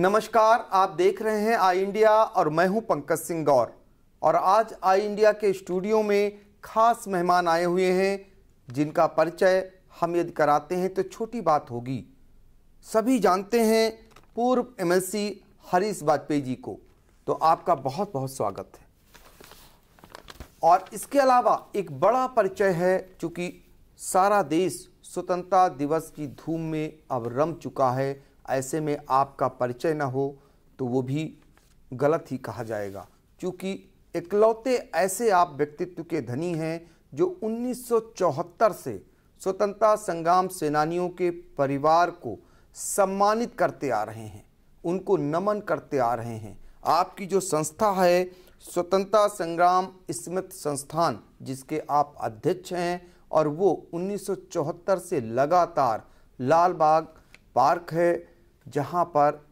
नमस्कार आप देख रहे हैं आई इंडिया और मैं हूं पंकज सिंह गौर और आज आई इंडिया के स्टूडियो में खास मेहमान आए हुए हैं जिनका परिचय हम यदि कराते हैं तो छोटी बात होगी सभी जानते हैं पूर्व एमएलसी हरीश वाजपेयी जी को तो आपका बहुत बहुत स्वागत है और इसके अलावा एक बड़ा परिचय है चूँकि सारा देश स्वतंत्रता दिवस की धूम में अब रम चुका है ऐसे में आपका परिचय ना हो तो वो भी गलत ही कहा जाएगा क्योंकि इकलौते ऐसे आप व्यक्तित्व के धनी हैं जो 1974 से स्वतंत्रता संग्राम सेनानियों के परिवार को सम्मानित करते आ रहे हैं उनको नमन करते आ रहे हैं आपकी जो संस्था है स्वतंत्रता संग्राम स्मृत संस्थान जिसके आप अध्यक्ष हैं और वो 1974 से लगातार लाल बाग पार्क है जहां पर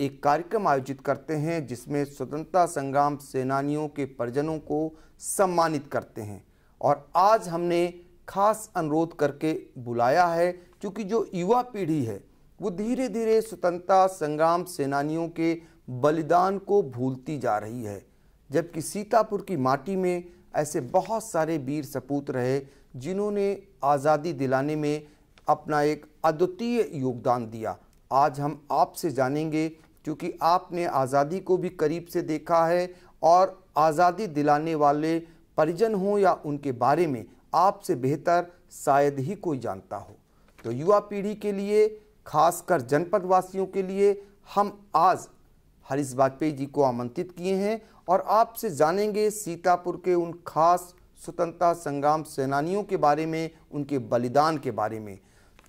एक कार्यक्रम आयोजित करते हैं जिसमें स्वतंत्रता संग्राम सेनानियों के परिजनों को सम्मानित करते हैं और आज हमने खास अनुरोध करके बुलाया है क्योंकि जो युवा पीढ़ी है वो धीरे धीरे स्वतंत्रता संग्राम सेनानियों के बलिदान को भूलती जा रही है जबकि सीतापुर की माटी में ऐसे बहुत सारे वीर सपूत रहे जिन्होंने आज़ादी दिलाने में अपना एक अद्वितीय योगदान दिया आज हम आपसे जानेंगे क्योंकि आपने आज़ादी को भी करीब से देखा है और आज़ादी दिलाने वाले परिजन हों या उनके बारे में आपसे बेहतर शायद ही कोई जानता हो तो युवा पीढ़ी के लिए खासकर जनपद वासियों के लिए हम आज हरीश वाजपेयी जी को आमंत्रित किए हैं और आपसे जानेंगे सीतापुर के उन खास स्वतंत्रता संग्राम सेनानियों के बारे में उनके बलिदान के बारे में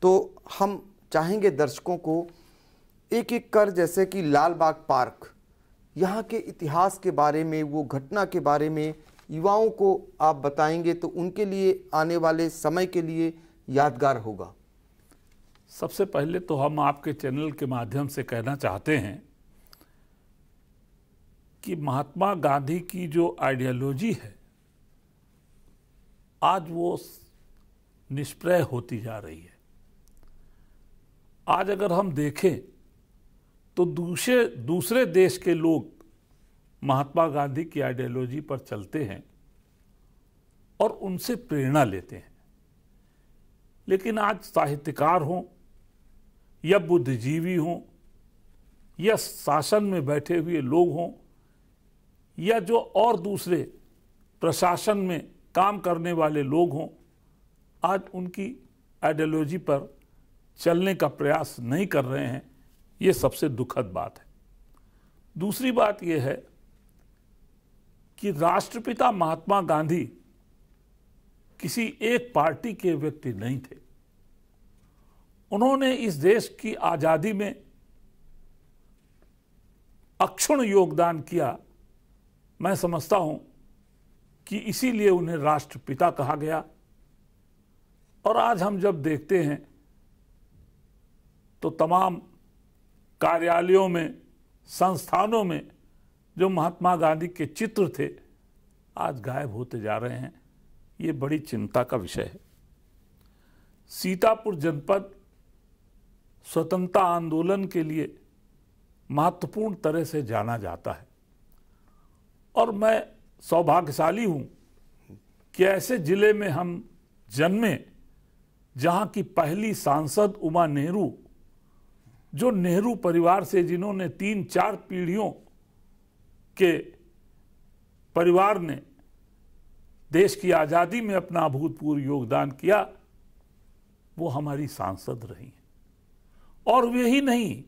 तो हम चाहेंगे दर्शकों को एक एक कर जैसे कि लाल बाग पार्क यहाँ के इतिहास के बारे में वो घटना के बारे में युवाओं को आप बताएंगे तो उनके लिए आने वाले समय के लिए यादगार होगा सबसे पहले तो हम आपके चैनल के माध्यम से कहना चाहते हैं कि महात्मा गांधी की जो आइडियोलॉजी है आज वो निष्प्रय होती जा रही है आज अगर हम देखें तो दूसरे दूसरे देश के लोग महात्मा गांधी की आइडियोलॉजी पर चलते हैं और उनसे प्रेरणा लेते हैं लेकिन आज साहित्यकार हों या बुद्धिजीवी हों या शासन में बैठे हुए लोग हों या जो और दूसरे प्रशासन में काम करने वाले लोग हों आज उनकी आइडियोलॉजी पर चलने का प्रयास नहीं कर रहे हैं ये सबसे दुखद बात है दूसरी बात यह है कि राष्ट्रपिता महात्मा गांधी किसी एक पार्टी के व्यक्ति नहीं थे उन्होंने इस देश की आज़ादी में अक्षुण योगदान किया मैं समझता हूं कि इसीलिए उन्हें राष्ट्रपिता कहा गया और आज हम जब देखते हैं तो तमाम कार्यालयों में संस्थानों में जो महात्मा गांधी के चित्र थे आज गायब होते जा रहे हैं ये बड़ी चिंता का विषय है सीतापुर जनपद स्वतंत्रता आंदोलन के लिए महत्वपूर्ण तरह से जाना जाता है और मैं सौभाग्यशाली हूँ कि ऐसे ज़िले में हम जन्मे जहाँ की पहली सांसद उमा नेहरू जो नेहरू परिवार से जिन्होंने तीन चार पीढ़ियों के परिवार ने देश की आज़ादी में अपना अभूतपूर्व योगदान किया वो हमारी सांसद रही हैं और ही नहीं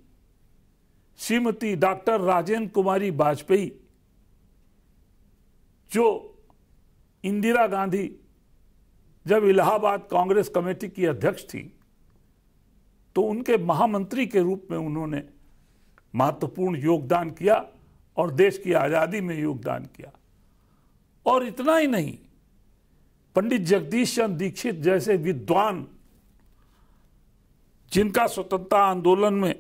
श्रीमती डॉक्टर राजेंद्र कुमारी वाजपेयी जो इंदिरा गांधी जब इलाहाबाद कांग्रेस कमेटी की अध्यक्ष थी तो उनके महामंत्री के रूप में उन्होंने महत्वपूर्ण योगदान किया और देश की आज़ादी में योगदान किया और इतना ही नहीं पंडित जगदीश चंद्र दीक्षित जैसे विद्वान जिनका स्वतंत्रता आंदोलन में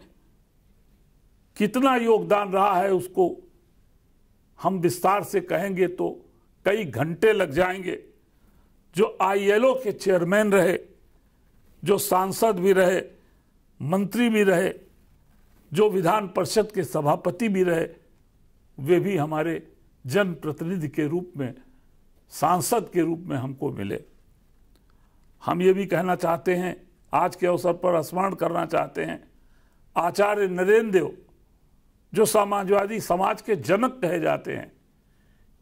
कितना योगदान रहा है उसको हम विस्तार से कहेंगे तो कई घंटे लग जाएंगे जो आईएलओ के चेयरमैन रहे जो सांसद भी रहे मंत्री भी रहे जो विधान परिषद के सभापति भी रहे वे भी हमारे जनप्रतिनिधि के रूप में सांसद के रूप में हमको मिले हम ये भी कहना चाहते हैं आज के अवसर पर स्मरण करना चाहते हैं आचार्य नरेंद्र देव जो समाजवादी समाज के जनक कहे जाते हैं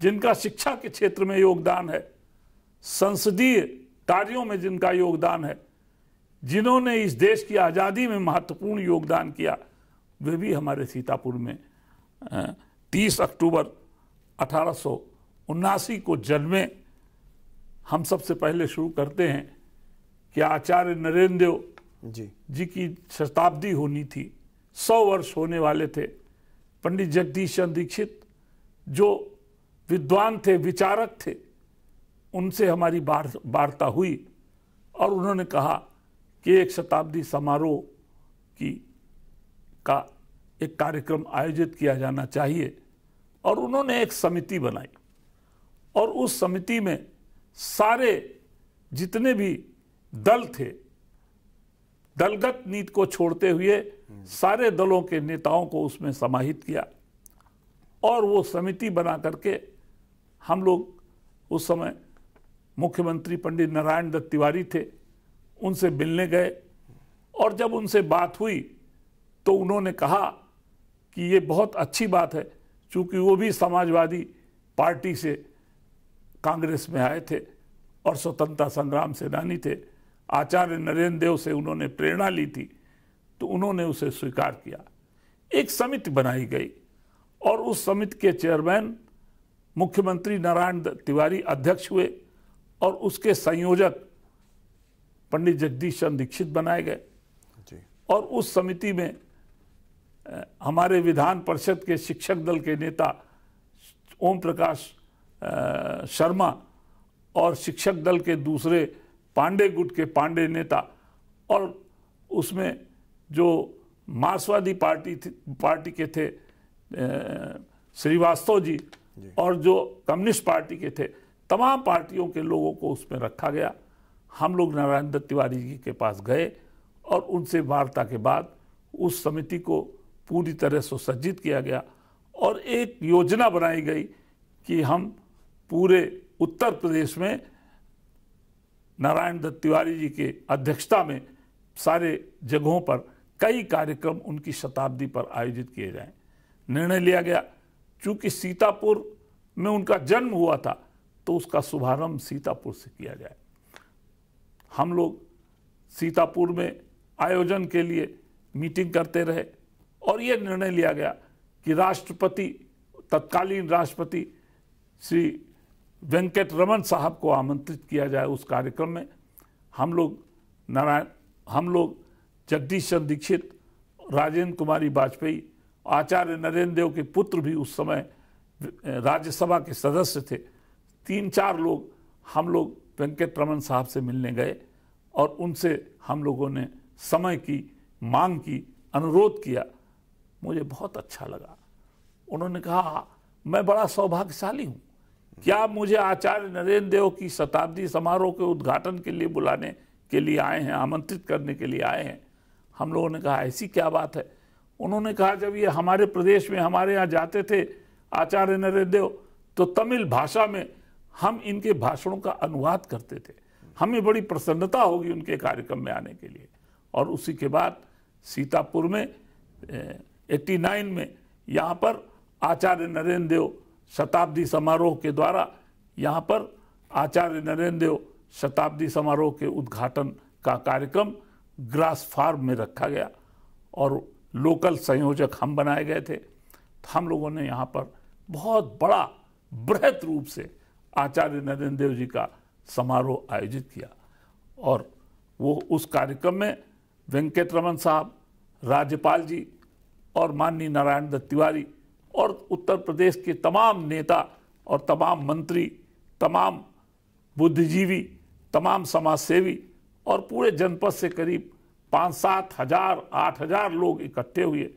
जिनका शिक्षा के क्षेत्र में योगदान है संसदीय कार्यों में जिनका योगदान है जिन्होंने इस देश की आज़ादी में महत्वपूर्ण योगदान किया वे भी हमारे सीतापुर में तीस अक्टूबर अठारह को जन्मे हम सबसे पहले शुरू करते हैं कि आचार्य नरेंद्र देव जी जी की शताब्दी होनी थी सौ वर्ष होने वाले थे पंडित जगदीश चंद्र दीक्षित जो विद्वान थे विचारक थे उनसे हमारी वार्ता हुई और उन्होंने कहा के एक शताब्दी समारोह की का एक कार्यक्रम आयोजित किया जाना चाहिए और उन्होंने एक समिति बनाई और उस समिति में सारे जितने भी दल थे दलगत नीति को छोड़ते हुए सारे दलों के नेताओं को उसमें समाहित किया और वो समिति बना करके हम लोग उस समय मुख्यमंत्री पंडित नारायण दत्त तिवारी थे उनसे मिलने गए और जब उनसे बात हुई तो उन्होंने कहा कि ये बहुत अच्छी बात है क्योंकि वो भी समाजवादी पार्टी से कांग्रेस में आए थे और स्वतंत्रता संग्राम सेनानी थे आचार्य नरेंद्र देव से उन्होंने प्रेरणा ली थी तो उन्होंने उसे स्वीकार किया एक समिति बनाई गई और उस समिति के चेयरमैन मुख्यमंत्री नारायण तिवारी अध्यक्ष हुए और उसके संयोजक पंडित जगदीश चंद्र दीक्षित बनाए गए और उस समिति में हमारे विधान परिषद के शिक्षक दल के नेता ओम प्रकाश शर्मा और शिक्षक दल के दूसरे पांडे गुट के पांडे नेता और उसमें जो मार्क्सवादी पार्टी पार्टी के थे श्रीवास्तव जी, जी और जो कम्युनिस्ट पार्टी के थे तमाम पार्टियों के लोगों को उसमें रखा गया हम लोग नारायण दत्त तिवारी जी के पास गए और उनसे वार्ता के बाद उस समिति को पूरी तरह सुसज्जित किया गया और एक योजना बनाई गई कि हम पूरे उत्तर प्रदेश में नारायण दत्त तिवारी जी के अध्यक्षता में सारे जगहों पर कई कार्यक्रम उनकी शताब्दी पर आयोजित किए जाएं निर्णय लिया गया चूंकि सीतापुर में उनका जन्म हुआ था तो उसका शुभारंभ सीतापुर से किया जाए हम लोग सीतापुर में आयोजन के लिए मीटिंग करते रहे और ये निर्णय लिया गया कि राष्ट्रपति तत्कालीन राष्ट्रपति श्री वेंकट रमन साहब को आमंत्रित किया जाए उस कार्यक्रम में हम लोग नारायण हम लोग जगदीश चंद्र दीक्षित राजेंद्र कुमारी वाजपेयी आचार्य नरेंद्र देव के पुत्र भी उस समय राज्यसभा के सदस्य थे तीन चार लोग हम लोग वेंकट रमन साहब से मिलने गए और उनसे हम लोगों ने समय की मांग की अनुरोध किया मुझे बहुत अच्छा लगा उन्होंने कहा मैं बड़ा सौभाग्यशाली हूँ क्या मुझे आचार्य नरेंद्र देव की शताब्दी समारोह के उद्घाटन के लिए बुलाने के लिए आए हैं आमंत्रित करने के लिए आए हैं हम लोगों ने कहा ऐसी क्या बात है उन्होंने कहा जब ये हमारे प्रदेश में हमारे यहाँ जाते थे आचार्य नरेंद्र देव तो तमिल भाषा में हम इनके भाषणों का अनुवाद करते थे हमें बड़ी प्रसन्नता होगी उनके कार्यक्रम में आने के लिए और उसी के बाद सीतापुर में एट्टी नाइन में यहाँ पर आचार्य नरेंद्र देव शताब्दी समारोह के द्वारा यहाँ पर आचार्य नरेंद्र देव शताब्दी समारोह के उद्घाटन का कार्यक्रम ग्रास फार्म में रखा गया और लोकल संयोजक हम बनाए गए थे तो हम लोगों ने यहाँ पर बहुत बड़ा बृहद रूप से आचार्य नरेंद्र देव जी का समारोह आयोजित किया और वो उस कार्यक्रम में वेंकट रमन साहब राज्यपाल जी और माननीय नारायण दत्त तिवारी और उत्तर प्रदेश के तमाम नेता और तमाम मंत्री तमाम बुद्धिजीवी तमाम समाज सेवी और पूरे जनपद से करीब पाँच सात हजार आठ हजार लोग इकट्ठे हुए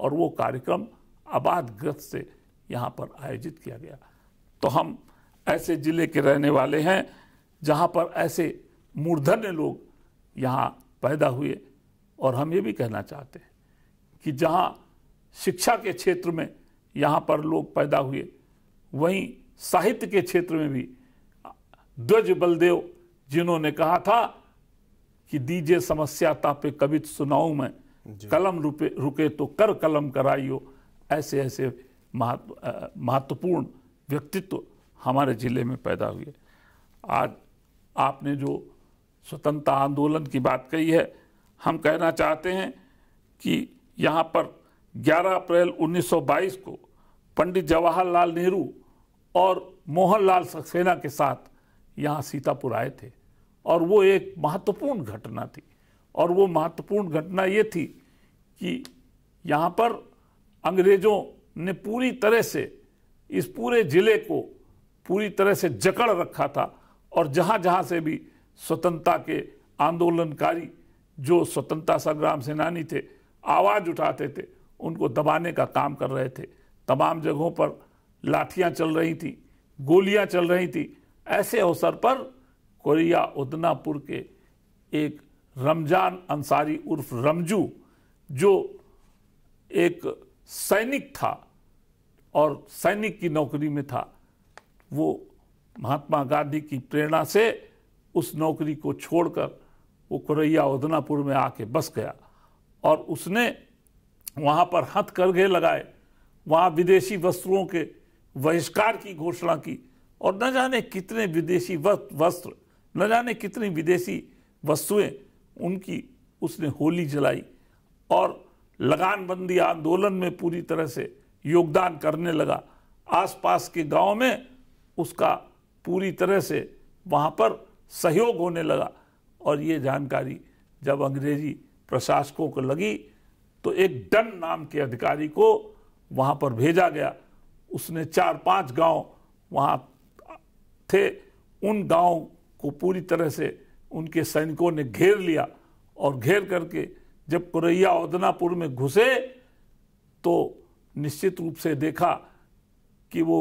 और वो कार्यक्रम आबादग्रस्त से यहाँ पर आयोजित किया गया तो हम ऐसे ज़िले के रहने वाले हैं जहाँ पर ऐसे मूर्धन्य लोग यहाँ पैदा हुए और हम ये भी कहना चाहते हैं कि जहाँ शिक्षा के क्षेत्र में यहाँ पर लोग पैदा हुए वहीं साहित्य के क्षेत्र में भी ध्वज बलदेव जिन्होंने कहा था कि दीजिए समस्या तापे कवित सुनाऊ में कलम रुपे रुके तो कर कलम कराइयो ऐसे ऐसे महत्वपूर्ण व्यक्तित्व हमारे ज़िले में पैदा हुए आज आपने जो स्वतंत्रता आंदोलन की बात कही है हम कहना चाहते हैं कि यहाँ पर 11 अप्रैल 1922 को पंडित जवाहरलाल नेहरू और मोहनलाल सक्सेना के साथ यहाँ सीतापुर आए थे और वो एक महत्वपूर्ण घटना थी और वो महत्वपूर्ण घटना ये थी कि यहाँ पर अंग्रेज़ों ने पूरी तरह से इस पूरे ज़िले को पूरी तरह से जकड़ रखा था और जहाँ जहाँ से भी स्वतंत्रता के आंदोलनकारी जो स्वतंत्रता संग्राम सेनानी थे आवाज़ उठाते थे उनको दबाने का काम कर रहे थे तमाम जगहों पर लाठियाँ चल रही थी गोलियाँ चल रही थी ऐसे अवसर पर कोरिया उदनापुर के एक रमजान अंसारी उर्फ रमजू जो एक सैनिक था और सैनिक की नौकरी में था वो महात्मा गांधी की प्रेरणा से उस नौकरी को छोड़कर वो कुरैया उदनापुर में आके बस गया और उसने वहाँ पर हथकरघे लगाए वहाँ विदेशी वस्त्रों के बहिष्कार की घोषणा की और न जाने कितने विदेशी वस्त्र न जाने कितनी विदेशी वस्तुएं उनकी उसने होली जलाई और लगानबंदी आंदोलन में पूरी तरह से योगदान करने लगा आसपास के गांव में उसका पूरी तरह से वहाँ पर सहयोग होने लगा और ये जानकारी जब अंग्रेजी प्रशासकों को लगी तो एक डन नाम के अधिकारी को वहाँ पर भेजा गया उसने चार पांच गांव वहाँ थे उन गांव को पूरी तरह से उनके सैनिकों ने घेर लिया और घेर करके जब कुरैया औदनापुर में घुसे तो निश्चित रूप से देखा कि वो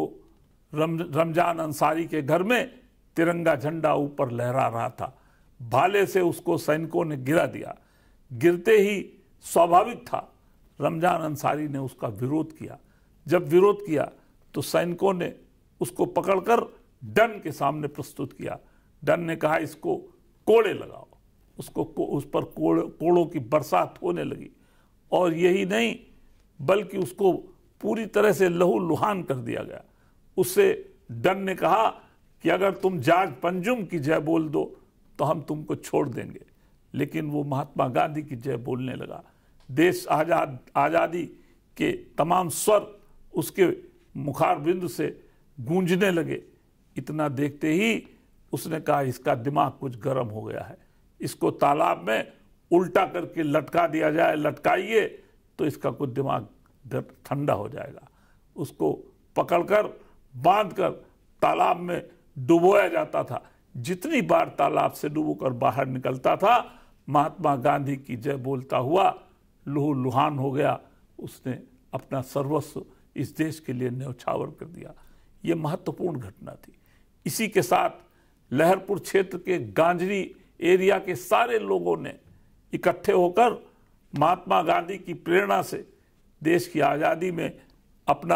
रमजान अंसारी के घर में तिरंगा झंडा ऊपर लहरा रहा था भाले से उसको सैनिकों ने गिरा दिया गिरते ही स्वाभाविक था रमजान अंसारी ने उसका विरोध किया जब विरोध किया तो सैनिकों ने उसको पकड़कर डन के सामने प्रस्तुत किया डन ने कहा इसको कोड़े लगाओ उसको को, उस पर कोड़, कोड़ों की बरसात होने लगी और यही नहीं बल्कि उसको पूरी तरह से लहू लुहान कर दिया गया उससे डन ने कहा कि अगर तुम जाग पंजुम की जय बोल दो तो हम तुमको छोड़ देंगे लेकिन वो महात्मा गांधी की जय बोलने लगा देश आजाद आज़ादी के तमाम स्वर उसके मुखार बिंदु से गूंजने लगे इतना देखते ही उसने कहा इसका दिमाग कुछ गर्म हो गया है इसको तालाब में उल्टा करके लटका दिया जाए लटकाइए तो इसका कुछ दिमाग ठंडा हो जाएगा उसको पकड़कर बांधकर तालाब में डुबोया जाता था जितनी बार तालाब से डूबोकर बाहर निकलता था महात्मा गांधी की जय बोलता हुआ लहू लुहान हो गया उसने अपना सर्वस्व इस देश के लिए न्यौछावर कर दिया ये महत्वपूर्ण घटना थी इसी के साथ लहरपुर क्षेत्र के गांजरी एरिया के सारे लोगों ने इकट्ठे होकर महात्मा गांधी की प्रेरणा से देश की आज़ादी में अपना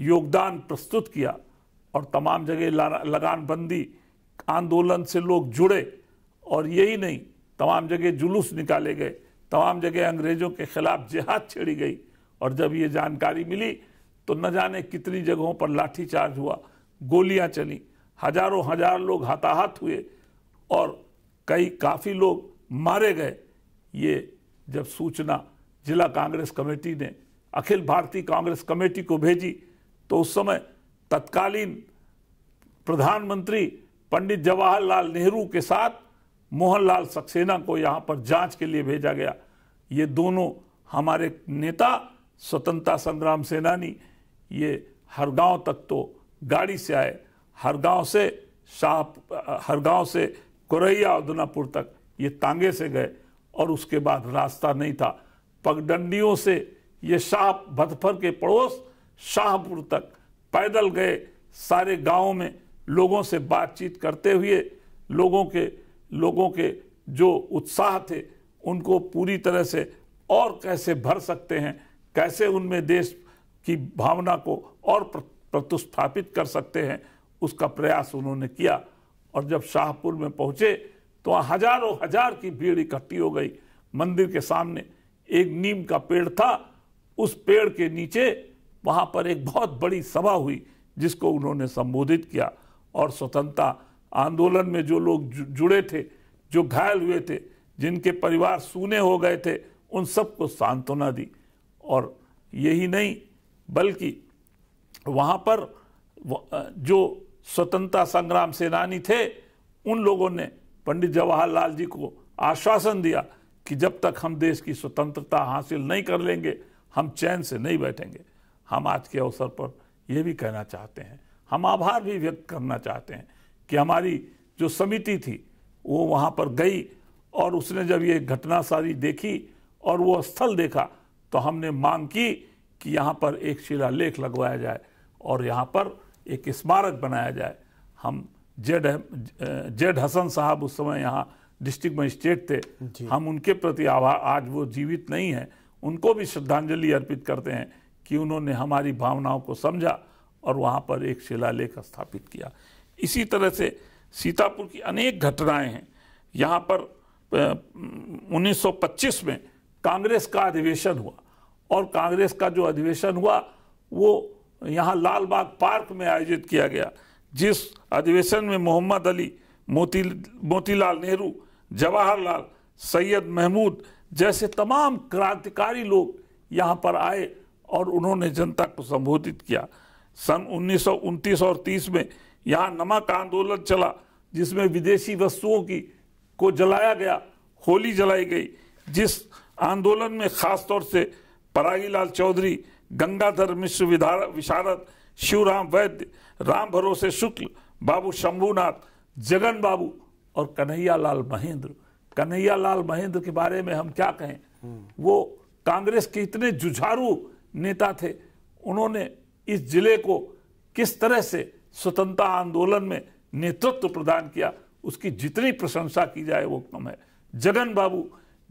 योगदान प्रस्तुत किया और तमाम जगह लगानबंदी आंदोलन से लोग जुड़े और यही नहीं तमाम जगह जुलूस निकाले गए तमाम जगह अंग्रेज़ों के ख़िलाफ़ जिहाद छेड़ी गई और जब ये जानकारी मिली तो न जाने कितनी जगहों पर लाठीचार्ज हुआ गोलियां चली हजारों हजार लोग हताहत हुए और कई काफ़ी लोग मारे गए ये जब सूचना जिला कांग्रेस कमेटी ने अखिल भारतीय कांग्रेस कमेटी को भेजी तो उस समय तत्कालीन प्रधानमंत्री पंडित जवाहरलाल नेहरू के साथ मोहनलाल सक्सेना को यहाँ पर जांच के लिए भेजा गया ये दोनों हमारे नेता स्वतंत्रता संग्राम सेनानी ये हर गांव तक तो गाड़ी से आए हर गांव से शाह हर गांव से कुरैया उदनापुर तक ये तांगे से गए और उसके बाद रास्ता नहीं था पगडंडियों से ये शाह भतफर के पड़ोस शाहपुर तक पैदल गए सारे गाँव में लोगों से बातचीत करते हुए लोगों के लोगों के जो उत्साह थे उनको पूरी तरह से और कैसे भर सकते हैं कैसे उनमें देश की भावना को और प्रतिस्थापित कर सकते हैं उसका प्रयास उन्होंने किया और जब शाहपुर में पहुंचे तो हजारों हजार की भीड़ इकट्ठी हो गई मंदिर के सामने एक नीम का पेड़ था उस पेड़ के नीचे वहाँ पर एक बहुत बड़ी सभा हुई जिसको उन्होंने संबोधित किया और स्वतंत्रता आंदोलन में जो लोग जुड़े थे जो घायल हुए थे जिनके परिवार सूने हो गए थे उन सबको सांत्वना दी और यही नहीं बल्कि वहाँ पर जो स्वतंत्रता संग्राम सेनानी थे उन लोगों ने पंडित जवाहरलाल जी को आश्वासन दिया कि जब तक हम देश की स्वतंत्रता हासिल नहीं कर लेंगे हम चैन से नहीं बैठेंगे हम आज के अवसर पर यह भी कहना चाहते हैं हम आभार भी व्यक्त करना चाहते हैं कि हमारी जो समिति थी वो वहाँ पर गई और उसने जब ये घटना सारी देखी और वो स्थल देखा तो हमने मांग की कि यहाँ पर एक शिला लेख लगवाया जाए और यहाँ पर एक स्मारक बनाया जाए हम जेड जेड हसन साहब उस समय यहाँ डिस्ट्रिक्ट मजिस्ट्रेट थे हम उनके प्रति आभार आज वो जीवित नहीं हैं उनको भी श्रद्धांजलि अर्पित करते हैं कि उन्होंने हमारी भावनाओं को समझा और वहाँ पर एक शिलालेख स्थापित किया इसी तरह से सीतापुर की अनेक घटनाएं हैं यहाँ पर 1925 में कांग्रेस का अधिवेशन हुआ और कांग्रेस का जो अधिवेशन हुआ वो यहाँ लाल बाग पार्क में आयोजित किया गया जिस अधिवेशन में मोहम्मद अली मोती मोतीलाल नेहरू जवाहरलाल सैयद महमूद जैसे तमाम क्रांतिकारी लोग यहाँ पर आए और उन्होंने जनता को संबोधित किया सन उन्नीस और 30 में यहाँ नमक आंदोलन चला जिसमें विदेशी वस्तुओं की को जलाया गया होली जलाई गई जिस आंदोलन में खासतौर से परागी लाल चौधरी गंगाधर मिश्र विधार विशारद शिवराम वैद्य राम भरोसे शुक्ल बाबू शंभुनाथ जगन बाबू और कन्हैया लाल महेंद्र कन्हैया लाल महेंद्र के बारे में हम क्या कहें वो कांग्रेस के इतने जुझारू नेता थे उन्होंने इस जिले को किस तरह से स्वतंत्रता आंदोलन में नेतृत्व प्रदान किया उसकी जितनी प्रशंसा की जाए वो कम है जगन बाबू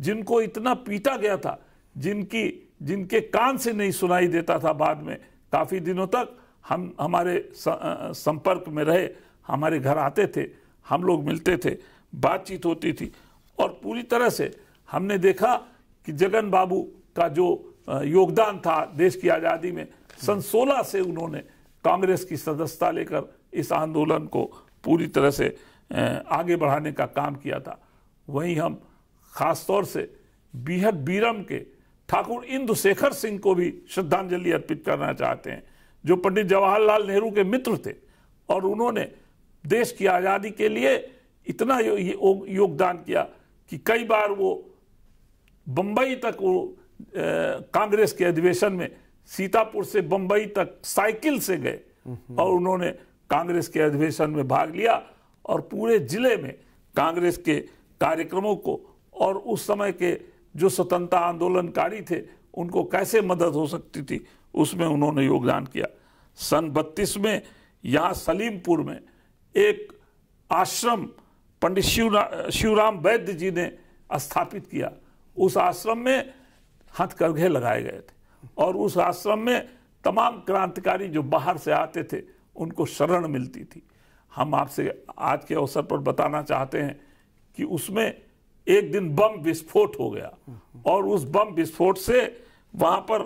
जिनको इतना पीटा गया था जिनकी जिनके कान से नहीं सुनाई देता था बाद में काफ़ी दिनों तक हम हमारे संपर्क में रहे हमारे घर आते थे हम लोग मिलते थे बातचीत होती थी और पूरी तरह से हमने देखा कि जगन बाबू का जो योगदान था देश की आज़ादी में सन सोलह से उन्होंने कांग्रेस की सदस्यता लेकर इस आंदोलन को पूरी तरह से आगे बढ़ाने का काम किया था वहीं हम खास तौर से बीहद बीरम के ठाकुर इंदुशेखर सिंह को भी श्रद्धांजलि अर्पित करना चाहते हैं जो पंडित जवाहरलाल नेहरू के मित्र थे और उन्होंने देश की आज़ादी के लिए इतना योगदान किया कि कई बार वो बम्बई तक वो कांग्रेस के अधिवेशन में सीतापुर से बंबई तक साइकिल से गए और उन्होंने कांग्रेस के अधिवेशन में भाग लिया और पूरे जिले में कांग्रेस के कार्यक्रमों को और उस समय के जो स्वतंत्रता आंदोलनकारी थे उनको कैसे मदद हो सकती थी उसमें उन्होंने योगदान किया सन बत्तीस में यहाँ सलीमपुर में एक आश्रम पंडित शिवरा शिवराम वैद्य जी ने स्थापित किया उस आश्रम में हथकरघे लगाए गए थे और उस आश्रम में तमाम क्रांतिकारी जो बाहर से आते थे उनको शरण मिलती थी हम आपसे आज के अवसर पर बताना चाहते हैं कि उसमें एक दिन बम विस्फोट हो गया और उस बम विस्फोट से वहाँ पर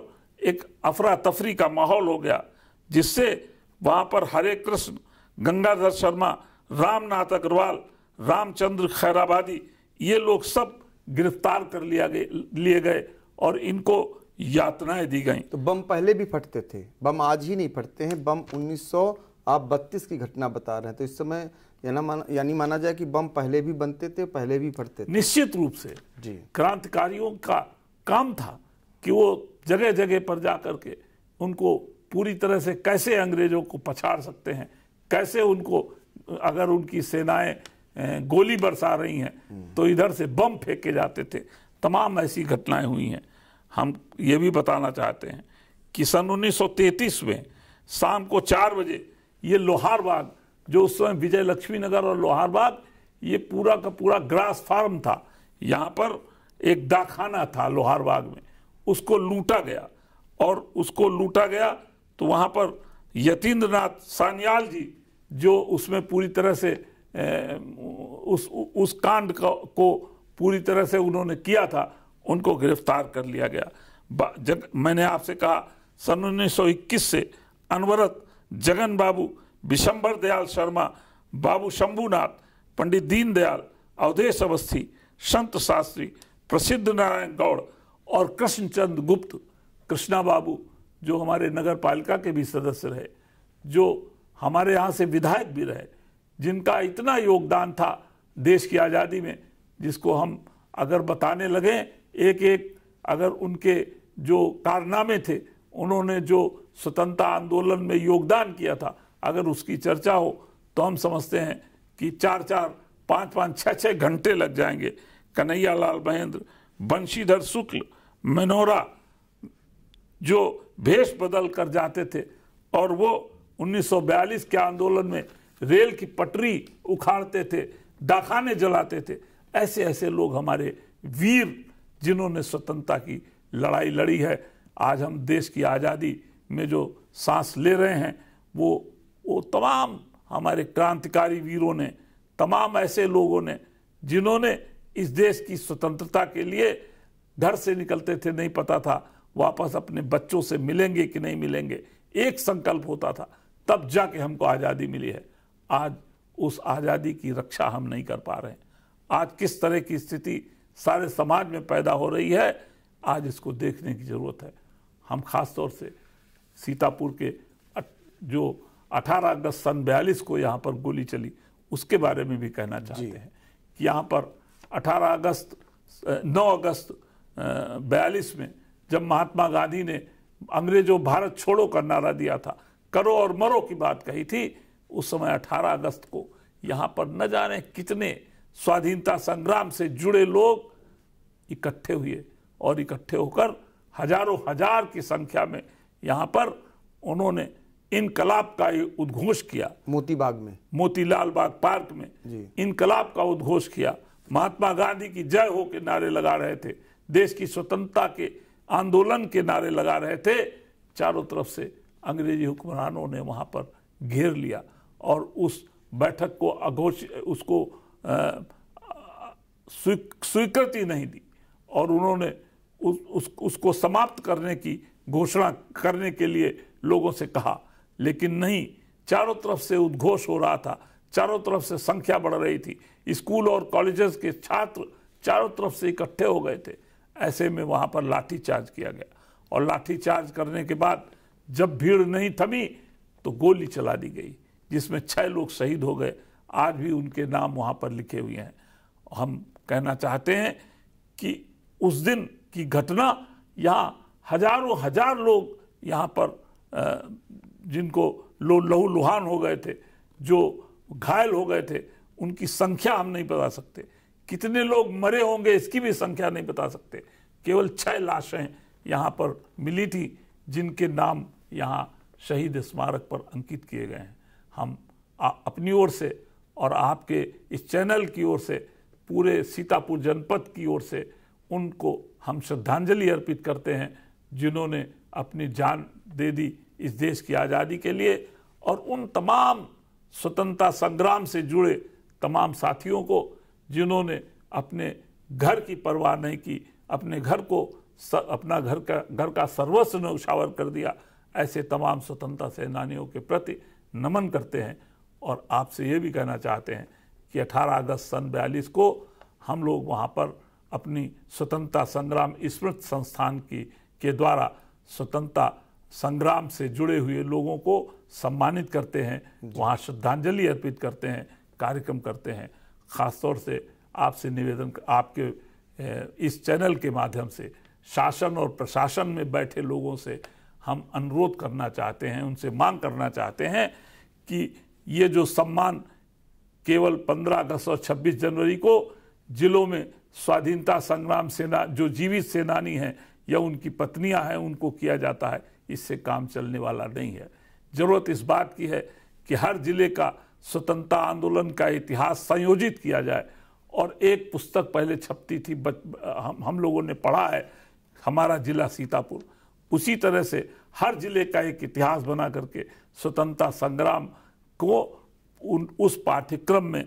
एक अफरा तफरी का माहौल हो गया जिससे वहाँ पर हरे कृष्ण गंगाधर शर्मा रामनाथ अग्रवाल रामचंद्र खैराबादी ये लोग सब गिरफ्तार कर लिया गए लिए गए और इनको यातनाएं दी गई तो बम पहले भी फटते थे बम आज ही नहीं फटते हैं बम उन्नीस आप बत्तीस की घटना बता रहे हैं तो इस समय याना माना यानी माना जाए कि बम पहले भी बनते थे पहले भी फटते थे निश्चित रूप से जी क्रांतिकारियों का काम था कि वो जगह जगह पर जा करके उनको पूरी तरह से कैसे अंग्रेजों को पछाड़ सकते हैं कैसे उनको अगर उनकी सेनाएं गोली बरसा रही हैं हम्म। तो इधर से बम फेंके जाते थे तमाम ऐसी घटनाएं हुई हैं हम ये भी बताना चाहते हैं कि सन 1933 में शाम को चार बजे ये लोहारबाग जो उस समय विजय लक्ष्मी नगर और लोहारबाग ये पूरा का पूरा ग्रास फार्म था यहाँ पर एक डाखाना था लोहारबाग में उसको लूटा गया और उसको लूटा गया तो वहाँ पर यतीन्द्र नाथ सान्याल जी जो उसमें पूरी तरह से उस उस कांड को पूरी तरह से उन्होंने किया था उनको गिरफ्तार कर लिया गया जग मैंने आपसे कहा सन 1921 से अनवरत जगन बाबू विशंबर दयाल शर्मा बाबू शंभुनाथ पंडित दीनदयाल अवधेश अवस्थी संत शास्त्री प्रसिद्ध नारायण गौड़ और कृष्णचंद गुप्त कृष्णा बाबू जो हमारे नगर पालिका के भी सदस्य रहे जो हमारे यहाँ से विधायक भी रहे जिनका इतना योगदान था देश की आज़ादी में जिसको हम अगर बताने लगें एक एक अगर उनके जो कारनामे थे उन्होंने जो स्वतंत्रता आंदोलन में योगदान किया था अगर उसकी चर्चा हो तो हम समझते हैं कि चार चार पाँच पाँच छः छः घंटे लग जाएंगे कन्हैया लाल महेंद्र बंशीधर शुक्ल मनोरा जो भेष बदल कर जाते थे और वो 1942 के आंदोलन में रेल की पटरी उखाड़ते थे डाखाने जलाते थे ऐसे ऐसे लोग हमारे वीर जिन्होंने स्वतंत्रता की लड़ाई लड़ी है आज हम देश की आज़ादी में जो सांस ले रहे हैं वो वो तमाम हमारे क्रांतिकारी वीरों ने तमाम ऐसे लोगों ने जिन्होंने इस देश की स्वतंत्रता के लिए घर से निकलते थे नहीं पता था वापस अपने बच्चों से मिलेंगे कि नहीं मिलेंगे एक संकल्प होता था तब जाके हमको आज़ादी मिली है आज उस आज़ादी की रक्षा हम नहीं कर पा रहे हैं आज किस तरह की स्थिति सारे समाज में पैदा हो रही है आज इसको देखने की ज़रूरत है हम खास तौर से सीतापुर के जो 18 अगस्त सन बयालीस को यहाँ पर गोली चली उसके बारे में भी कहना चाहते हैं कि यहाँ पर 18 अगस्त 9 अगस्त बयालीस में जब महात्मा गांधी ने अंग्रेजों भारत छोड़ो का नारा दिया था करो और मरो की बात कही थी उस समय 18 अगस्त को यहाँ पर न जाने कितने स्वाधीनता संग्राम से जुड़े लोग इकट्ठे हुए और इकट्ठे होकर हजारों हजार की संख्या में यहाँ पर उन्होंने इनकलाब का उद्घोष किया मोतीबाग में मोतीलाल बाग पार्क में इनकलाब का उद्घोष किया महात्मा गांधी की जय हो के नारे लगा रहे थे देश की स्वतंत्रता के आंदोलन के नारे लगा रहे थे चारों तरफ से अंग्रेजी हुक्मरानों ने वहाँ पर घेर लिया और उस बैठक को अघोष उसको स्वीकृति नहीं दी और उन्होंने उस, उस, उसको समाप्त करने की घोषणा करने के लिए लोगों से कहा लेकिन नहीं चारों तरफ से उद्घोष हो रहा था चारों तरफ से संख्या बढ़ रही थी स्कूल और कॉलेजेस के छात्र चारों तरफ से इकट्ठे हो गए थे ऐसे में वहाँ पर लाठी चार्ज किया गया और लाठीचार्ज करने के बाद जब भीड़ नहीं थमी तो गोली चला दी गई जिसमें छः लोग शहीद हो गए आज भी उनके नाम वहाँ पर लिखे हुए हैं हम कहना चाहते हैं कि उस दिन की घटना यहाँ हजारों हजार लोग यहाँ पर जिनको लो लहू लुहान हो गए थे जो घायल हो गए थे उनकी संख्या हम नहीं बता सकते कितने लोग मरे होंगे इसकी भी संख्या नहीं बता सकते केवल छः लाशें यहाँ पर मिली थी जिनके नाम यहाँ शहीद स्मारक पर अंकित किए गए हैं हम आ, अपनी ओर से और आपके इस चैनल की ओर से पूरे सीतापुर जनपद की ओर से उनको हम श्रद्धांजलि अर्पित करते हैं जिन्होंने अपनी जान दे दी इस देश की आज़ादी के लिए और उन तमाम स्वतंत्रता संग्राम से जुड़े तमाम साथियों को जिन्होंने अपने घर की परवाह नहीं की अपने घर को स, अपना घर का घर का सर्वस्व ने उछावर कर दिया ऐसे तमाम स्वतंत्रता सेनानियों के प्रति नमन करते हैं और आपसे ये भी कहना चाहते हैं कि 18 अगस्त सन बयालीस को हम लोग वहाँ पर अपनी स्वतंत्रता संग्राम स्मृत संस्थान की के द्वारा स्वतंत्रता संग्राम से जुड़े हुए लोगों को सम्मानित करते हैं वहाँ श्रद्धांजलि अर्पित करते हैं कार्यक्रम करते हैं ख़ासतौर से आपसे निवेदन आपके इस चैनल के माध्यम से शासन और प्रशासन में बैठे लोगों से हम अनुरोध करना चाहते हैं उनसे मांग करना चाहते हैं कि ये जो सम्मान केवल 15 अगस्त और 26 जनवरी को जिलों में स्वाधीनता संग्राम सेना जो जीवित सेनानी हैं या उनकी पत्नियां हैं उनको किया जाता है इससे काम चलने वाला नहीं है ज़रूरत इस बात की है कि हर जिले का स्वतंत्रता आंदोलन का इतिहास संयोजित किया जाए और एक पुस्तक पहले छपती थी बच हम हम लोगों ने पढ़ा है हमारा जिला सीतापुर उसी तरह से हर जिले का एक इतिहास बना करके स्वतंत्रता संग्राम को उन उस पाठ्यक्रम में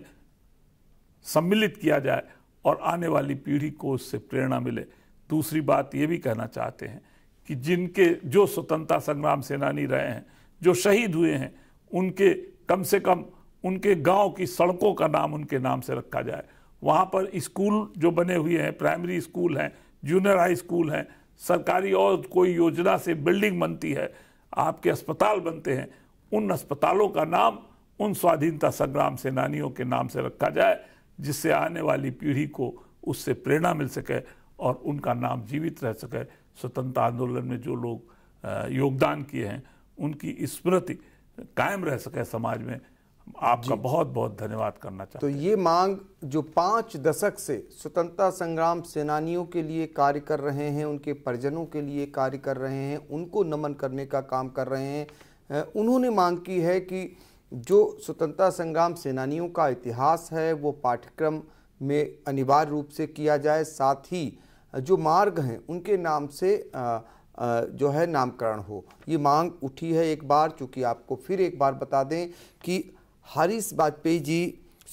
सम्मिलित किया जाए और आने वाली पीढ़ी को उससे प्रेरणा मिले दूसरी बात ये भी कहना चाहते हैं कि जिनके जो स्वतंत्रता संग्राम सेनानी रहे हैं जो शहीद हुए हैं उनके कम से कम उनके गांव की सड़कों का नाम उनके नाम से रखा जाए वहाँ पर स्कूल जो बने हुए हैं प्राइमरी स्कूल हैं जूनियर हाई स्कूल हैं सरकारी और कोई योजना से बिल्डिंग बनती है आपके अस्पताल बनते हैं उन अस्पतालों का नाम उन स्वाधीनता संग्राम सेनानियों के नाम से रखा जाए जिससे आने वाली पीढ़ी को उससे प्रेरणा मिल सके और उनका नाम जीवित रह सके स्वतंत्रता आंदोलन में जो लोग योगदान किए हैं उनकी स्मृति कायम रह सके समाज में आपका बहुत बहुत धन्यवाद करना चाहते तो ये मांग जो पाँच दशक से स्वतंत्रता संग्राम सेनानियों के लिए कार्य कर रहे हैं उनके परिजनों के लिए कार्य कर रहे हैं उनको नमन करने का काम कर रहे हैं उन्होंने मांग की है कि जो स्वतंत्रता संग्राम सेनानियों का इतिहास है वो पाठ्यक्रम में अनिवार्य रूप से किया जाए साथ ही जो मार्ग हैं उनके नाम से जो है नामकरण हो ये मांग उठी है एक बार चूँकि आपको फिर एक बार बता दें कि हरीश वाजपेयी जी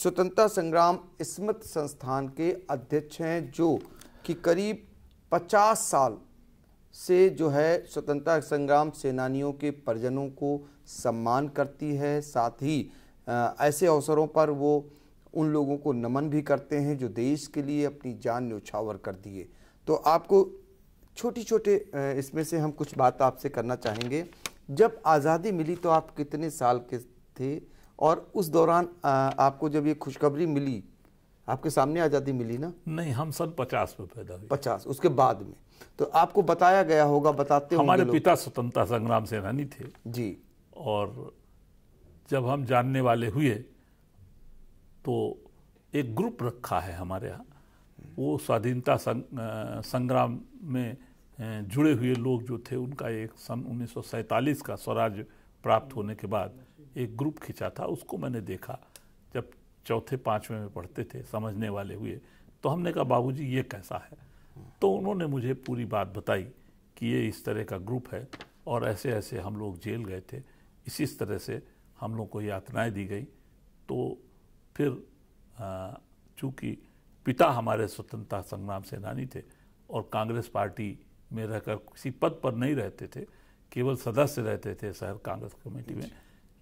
स्वतंत्रता संग्राम स्मृत संस्थान के अध्यक्ष हैं जो कि करीब 50 साल से जो है स्वतंत्रता संग्राम सेनानियों के परिजनों को सम्मान करती है साथ ही ऐसे अवसरों पर वो उन लोगों को नमन भी करते हैं जो देश के लिए अपनी जान न्यौछावर कर दिए तो आपको छोटी छोटे इसमें से हम कुछ बात आपसे करना चाहेंगे जब आज़ादी मिली तो आप कितने साल के थे और उस दौरान आपको जब ये खुशखबरी मिली आपके सामने आज़ादी मिली ना नहीं हम सन पचास में पैदा हुए पचास उसके बाद में तो आपको बताया गया होगा बताते हमारे पिता स्वतंत्रता संग्राम सेनानी थे जी और जब हम जानने वाले हुए तो एक ग्रुप रखा है हमारे यहाँ वो स्वाधीनता संग, संग्राम में जुड़े हुए लोग जो थे उनका एक सन उन्नीस का स्वराज प्राप्त होने के बाद एक ग्रुप खींचा था उसको मैंने देखा जब चौथे पाँचवें में पढ़ते थे समझने वाले हुए तो हमने कहा बाबूजी ये कैसा है तो उन्होंने मुझे पूरी बात बताई कि ये इस तरह का ग्रुप है और ऐसे ऐसे हम लोग जेल गए थे इसी तरह से हम लोग को यातनाएँ दी गई तो फिर चूँकि पिता हमारे स्वतंत्रता संग्राम सेनानी थे और कांग्रेस पार्टी में रहकर किसी पद पर नहीं रहते थे केवल सदस्य रहते थे शहर कांग्रेस कमेटी में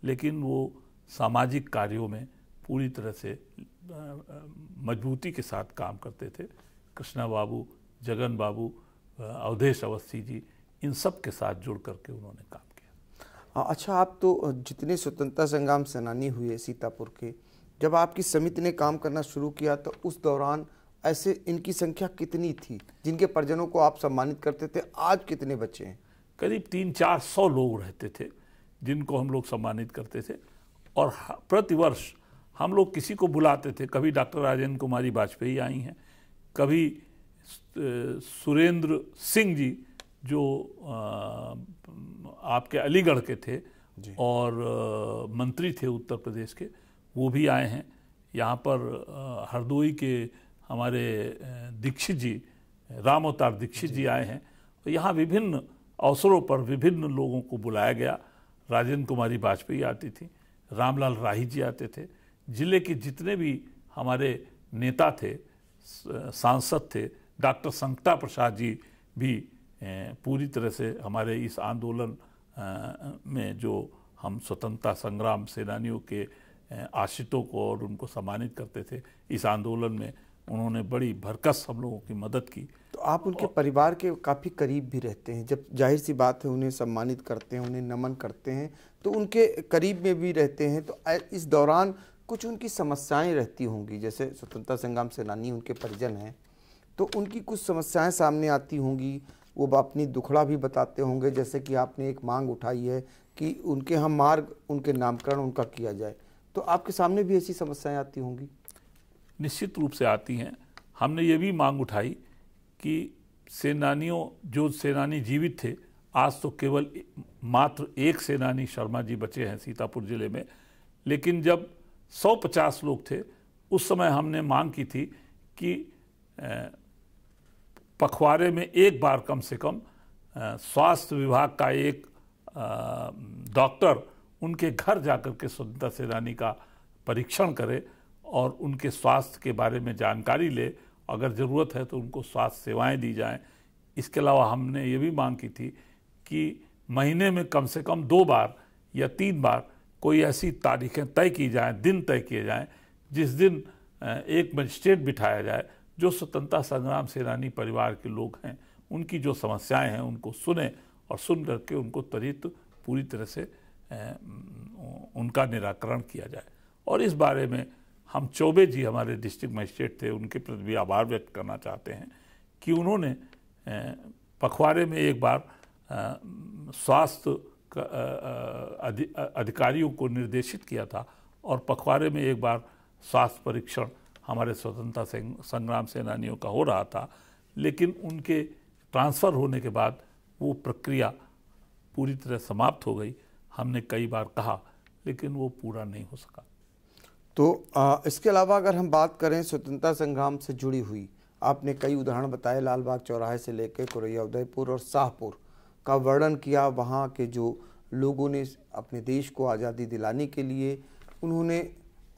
लेकिन वो सामाजिक कार्यों में पूरी तरह से मजबूती के साथ काम करते थे कृष्णा बाबू जगन बाबू अवधेश अवस्थी जी इन सब के साथ जुड़ करके उन्होंने काम किया अच्छा आप तो जितने स्वतंत्रता संग्राम सेनानी हुए सीतापुर के जब आपकी समिति ने काम करना शुरू किया तो उस दौरान ऐसे इनकी संख्या कितनी थी जिनके परिजनों को आप सम्मानित करते थे आज कितने बच्चे हैं करीब तीन चार सौ लोग रहते थे जिनको हम लोग सम्मानित करते थे और प्रतिवर्ष हम लोग किसी को बुलाते थे कभी डॉक्टर राजेंद्र कुमारी वाजपेयी आई हैं कभी सुरेंद्र सिंह जी जो आपके अलीगढ़ के थे और मंत्री थे उत्तर प्रदेश के वो भी आए हैं यहाँ पर हरदोई के हमारे दीक्षित जी राम अवतार दीक्षित जी आए हैं तो यहाँ विभिन्न अवसरों पर विभिन्न लोगों को बुलाया गया राजेंद्र कुमारी वाजपेयी आती थी रामलाल राही जी आते थे जिले के जितने भी हमारे नेता थे सांसद थे डॉक्टर संगता प्रसाद जी भी पूरी तरह से हमारे इस आंदोलन में जो हम स्वतंत्रता संग्राम सेनानियों के आश्रितों को और उनको सम्मानित करते थे इस आंदोलन में उन्होंने बड़ी भरकस हम लोगों की मदद की तो आप उनके परिवार के काफ़ी करीब भी रहते हैं जब जाहिर सी बात है उन्हें सम्मानित करते हैं उन्हें नमन करते हैं तो उनके करीब में भी रहते हैं तो इस दौरान कुछ उनकी समस्याएं रहती होंगी जैसे स्वतंत्रता संग्राम सेनानी उनके परिजन हैं तो उनकी कुछ समस्याएं सामने आती होंगी वो अपनी दुखड़ा भी बताते होंगे जैसे कि आपने एक मांग उठाई है कि उनके यहाँ मार्ग उनके नामकरण उनका किया जाए तो आपके सामने भी ऐसी समस्याएं आती होंगी निश्चित रूप से आती हैं हमने ये भी मांग उठाई कि सेनानियों जो सेनानी जीवित थे आज तो केवल मात्र एक सेनानी शर्मा जी बचे हैं सीतापुर ज़िले में लेकिन जब 150 लोग थे उस समय हमने मांग की थी कि पखवाड़े में एक बार कम से कम स्वास्थ्य विभाग का एक डॉक्टर उनके घर जाकर के स्वतंत्रता सेनानी का परीक्षण करे और उनके स्वास्थ्य के बारे में जानकारी ले अगर ज़रूरत है तो उनको स्वास्थ्य सेवाएं दी जाएं इसके अलावा हमने ये भी मांग की थी कि महीने में कम से कम दो बार या तीन बार कोई ऐसी तारीखें तय की जाएं दिन तय किए जाएं जिस दिन एक मजिस्ट्रेट बिठाया जाए जो स्वतंत्रता संग्राम सेनानी परिवार के लोग हैं उनकी जो समस्याएं हैं उनको सुने और सुन करके उनको त्वरित पूरी तरह से उनका निराकरण किया जाए और इस बारे में हम चौबे जी हमारे डिस्ट्रिक्ट मजिस्ट्रेट थे उनके प्रति भी आभार व्यक्त करना चाहते हैं कि उन्होंने पखवाड़े में एक बार स्वास्थ्य अधिकारियों को निर्देशित किया था और पखवाड़े में एक बार स्वास्थ्य परीक्षण हमारे स्वतंत्रता संग्राम सेनानियों का हो रहा था लेकिन उनके ट्रांसफ़र होने के बाद वो प्रक्रिया पूरी तरह समाप्त हो गई हमने कई बार कहा लेकिन वो पूरा नहीं हो सका तो आ, इसके अलावा अगर हम बात करें स्वतंत्रता संग्राम से जुड़ी हुई आपने कई उदाहरण बताए लाल बाग चौराहे से लेकर कुरैया उदयपुर और शाहपुर का वर्णन किया वहाँ के जो लोगों ने अपने देश को आज़ादी दिलाने के लिए उन्होंने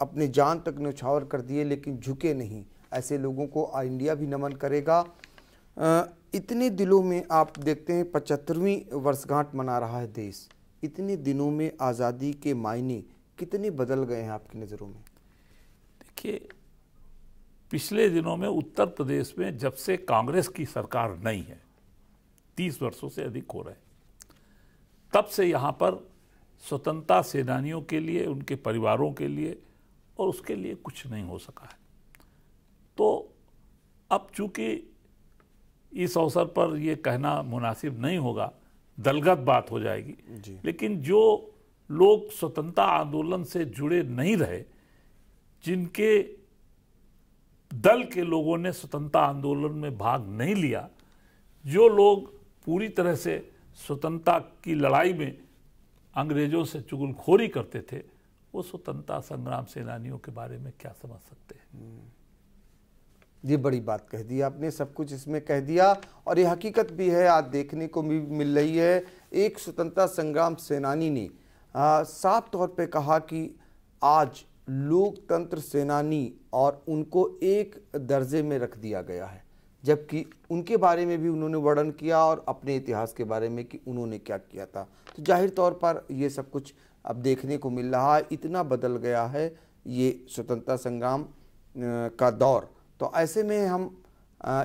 अपने जान तक न्यौछावर कर दिए लेकिन झुके नहीं ऐसे लोगों को इंडिया भी नमन करेगा इतने दिलों में आप देखते हैं पचहत्तरवीं वर्षगांठ मना रहा है देश इतने दिनों में आज़ादी के मायने कितने बदल गए हैं आपकी नज़रों में देखिए पिछले दिनों में उत्तर प्रदेश में जब से कांग्रेस की सरकार नहीं है तीस वर्षों से अधिक हो रहे तब से यहाँ पर स्वतंत्रता सेनानियों के लिए उनके परिवारों के लिए और उसके लिए कुछ नहीं हो सका है तो अब चूंकि इस अवसर पर ये कहना मुनासिब नहीं होगा दलगत बात हो जाएगी लेकिन जो लोग स्वतंत्रता आंदोलन से जुड़े नहीं रहे जिनके दल के लोगों ने स्वतंत्रता आंदोलन में भाग नहीं लिया जो लोग पूरी तरह से स्वतंत्रता की लड़ाई में अंग्रेजों से चुगुलखोरी करते थे वो स्वतंत्रता संग्राम सेनानियों के बारे में क्या समझ सकते हैं हम्म। ये बड़ी बात कह दी आपने सब कुछ इसमें कह दिया और ये हकीकत भी है आज देखने को भी मिल रही है एक स्वतंत्रता संग्राम सेनानी ने साफ तौर पे कहा कि आज लोकतंत्र सेनानी और उनको एक दर्जे में रख दिया गया है जबकि उनके बारे में भी उन्होंने वर्णन किया और अपने इतिहास के बारे में कि उन्होंने क्या किया था तो जाहिर तौर पर ये सब कुछ अब देखने को मिल रहा है इतना बदल गया है ये स्वतंत्रता संग्राम का दौर तो ऐसे में हम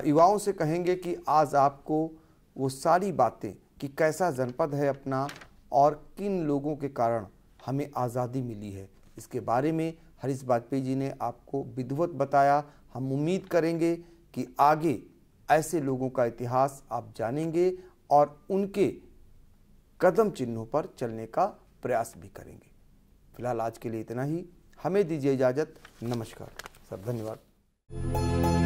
युवाओं से कहेंगे कि आज आपको वो सारी बातें कि कैसा जनपद है अपना और किन लोगों के कारण हमें आज़ादी मिली है इसके बारे में हरीश वाजपेयी जी ने आपको विधिवत बताया हम उम्मीद करेंगे कि आगे ऐसे लोगों का इतिहास आप जानेंगे और उनके कदम चिन्हों पर चलने का प्रयास भी करेंगे फिलहाल आज के लिए इतना ही हमें दीजिए इजाज़त नमस्कार सर धन्यवाद